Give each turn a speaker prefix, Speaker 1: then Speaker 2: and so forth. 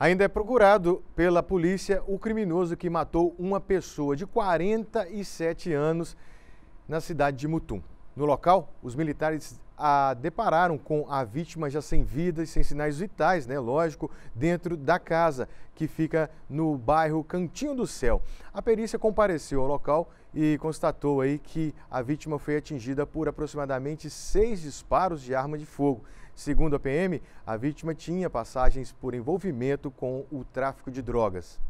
Speaker 1: Ainda é procurado pela polícia o criminoso que matou uma pessoa de 47 anos na cidade de Mutum. No local, os militares a, depararam com a vítima já sem vida e sem sinais vitais, né? Lógico, dentro da casa que fica no bairro Cantinho do Céu. A perícia compareceu ao local e constatou aí que a vítima foi atingida por aproximadamente seis disparos de arma de fogo. Segundo a PM, a vítima tinha passagens por envolvimento com o tráfico de drogas.